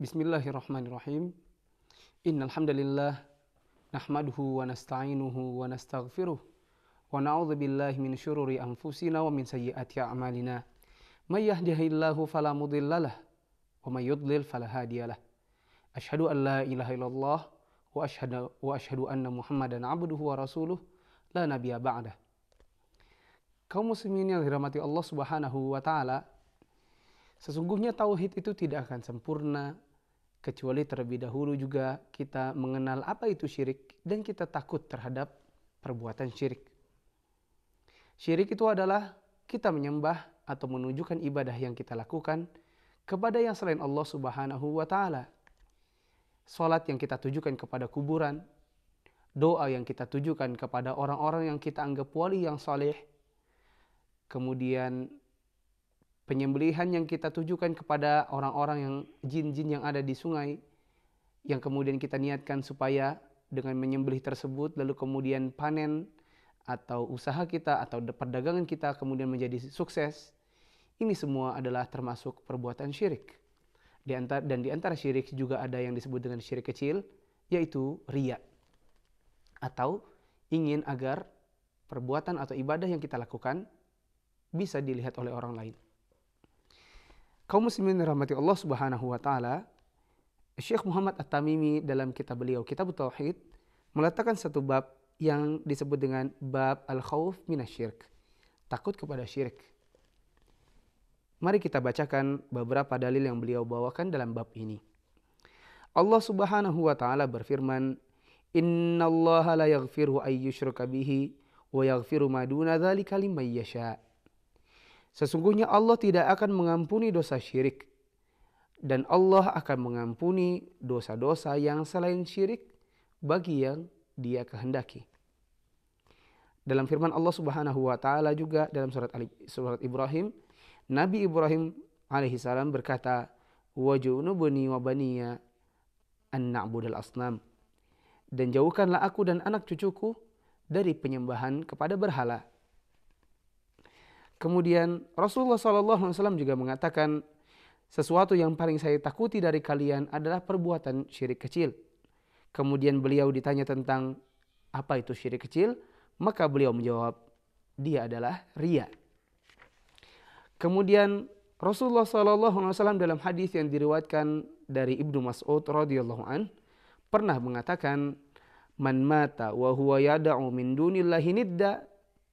Bismillahirrahmanirrahim. Innal hamdalillah nahmaduhu wa nasta'inuhu wa nastaghfiruh wa na'udzu billahi min syururi anfusina wa min sayyiati a'malina. May yahdihillahu fala mudhillalah wa may yudlil fala hadiyalah. Asyhadu an la ilaha illallah wa asyhadu wa asyhadu anna Muhammadan 'abduhu wa rasuluh la nabiyya ba'da. Kaum muslimin yang dirahmati Allah Subhanahu wa taala, sesungguhnya tauhid itu tidak akan sempurna kecuali terlebih dahulu juga kita mengenal apa itu syirik dan kita takut terhadap perbuatan syirik. Syirik itu adalah kita menyembah atau menunjukkan ibadah yang kita lakukan kepada yang selain Allah Subhanahu wa taala. Salat yang kita tujukan kepada kuburan, doa yang kita tujukan kepada orang-orang yang kita anggap wali yang saleh, kemudian penyembelihan yang kita tujukan kepada orang-orang yang jin-jin yang ada di sungai yang kemudian kita niatkan supaya dengan menyembelih tersebut lalu kemudian panen atau usaha kita atau perdagangan kita kemudian menjadi sukses ini semua adalah termasuk perbuatan syirik di antara, dan di antara syirik juga ada yang disebut dengan syirik kecil yaitu ria atau ingin agar perbuatan atau ibadah yang kita lakukan bisa dilihat oleh orang lain. Kaum muslimin dirahmati Allah Subhanahu wa taala, Syekh Muhammad At-Tamimi dalam kitab beliau Kitab Tauhid meletakkan satu bab yang disebut dengan bab al-khauf minasyirk, takut kepada syirik. Mari kita bacakan beberapa dalil yang beliau bawakan dalam bab ini. Allah Subhanahu wa taala berfirman, "Innallaha la yaghfiru ayyushraka bihi wa yaghfiru ma duna dzalika liman yasha'." Sesungguhnya Allah tidak akan mengampuni dosa syirik dan Allah akan mengampuni dosa-dosa yang selain syirik bagi yang Dia kehendaki. Dalam firman Allah Subhanahu wa taala juga dalam surat surat Ibrahim, Nabi Ibrahim alaihi salam berkata, "Wajunubni wa baniya an na'budal asnam." Dan jauhkanlah aku dan anak cucuku dari penyembahan kepada berhala. Kemudian Rasulullah SAW juga mengatakan, sesuatu yang paling saya takuti dari kalian adalah perbuatan syirik kecil. Kemudian beliau ditanya tentang apa itu syirik kecil, maka beliau menjawab, dia adalah ria. Kemudian Rasulullah Alaihi Wasallam dalam hadis yang diriwayatkan dari Ibnu Mas'ud radhiyallahu an pernah mengatakan, "Man mata wa huwa yad'u min dunillahi nidda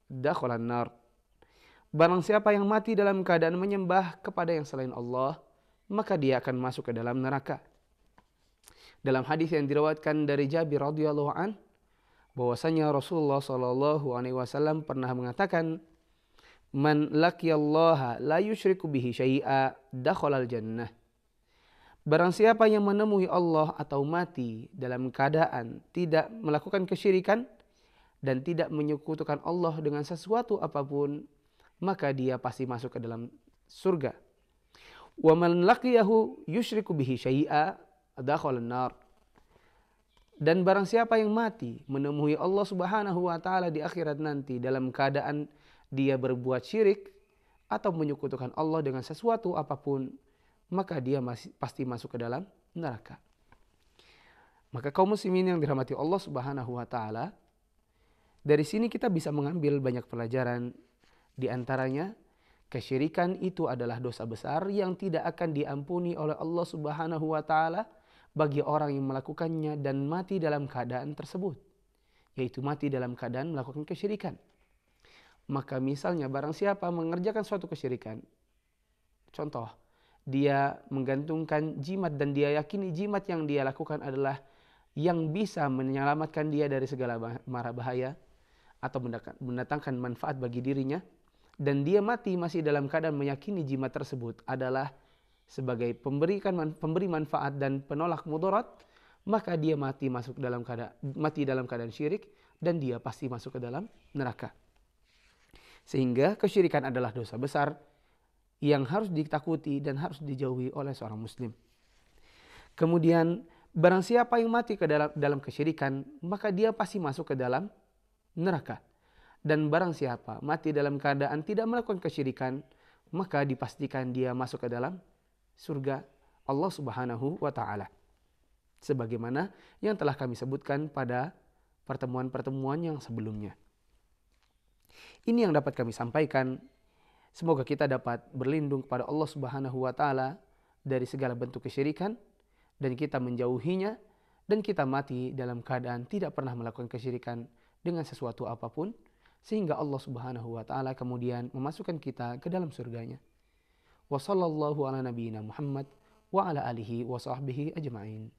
dakhala nar." Barang siapa yang mati dalam keadaan menyembah kepada yang selain Allah, maka dia akan masuk ke dalam neraka. Dalam hadis yang dirawatkan dari Jabir radhiyallahu an, bahwasanya Rasulullah saw alaihi wasallam pernah mengatakan, "Man laqiyallaha la yusyriku bihi syai'a dakhala jannah." Barang siapa yang menemui Allah atau mati dalam keadaan tidak melakukan kesyirikan dan tidak menyekutukan Allah dengan sesuatu apapun, maka dia pasti masuk ke dalam surga. Wa man laqiyahu yusyriku bihi syai'a an nar. Dan barang siapa yang mati menemui Allah Subhanahu wa taala di akhirat nanti dalam keadaan dia berbuat syirik atau menyekutukan Allah dengan sesuatu apapun, maka dia masih, pasti masuk ke dalam neraka. Maka kaum muslimin yang dirahmati Allah Subhanahu wa taala, dari sini kita bisa mengambil banyak pelajaran di antaranya, kesyirikan itu adalah dosa besar yang tidak akan diampuni oleh Allah Subhanahu wa taala bagi orang yang melakukannya dan mati dalam keadaan tersebut, yaitu mati dalam keadaan melakukan kesyirikan. Maka misalnya barang siapa mengerjakan suatu kesyirikan, contoh, dia menggantungkan jimat dan dia yakini jimat yang dia lakukan adalah yang bisa menyelamatkan dia dari segala mara bahaya atau mendatangkan manfaat bagi dirinya, dan dia mati masih dalam keadaan meyakini jimat tersebut adalah sebagai pemberikan pemberi manfaat dan penolak mudarat, maka dia mati masuk dalam keadaan mati dalam keadaan syirik dan dia pasti masuk ke dalam neraka. Sehingga kesyirikan adalah dosa besar yang harus ditakuti dan harus dijauhi oleh seorang muslim. Kemudian barang siapa yang mati ke dalam dalam kesyirikan, maka dia pasti masuk ke dalam neraka. Dan barang siapa mati dalam keadaan tidak melakukan kesyirikan, maka dipastikan dia masuk ke dalam surga Allah Subhanahu wa taala. Sebagaimana yang telah kami sebutkan pada pertemuan-pertemuan yang sebelumnya. Ini yang dapat kami sampaikan. Semoga kita dapat berlindung kepada Allah Subhanahu wa taala dari segala bentuk kesyirikan dan kita menjauhinya dan kita mati dalam keadaan tidak pernah melakukan kesyirikan dengan sesuatu apapun sehingga Allah Subhanahu wa taala kemudian memasukkan kita ke dalam surganya. Wa sallallahu ala nabiyyina Muhammad wa ala alihi wa sahbihi ajma'in.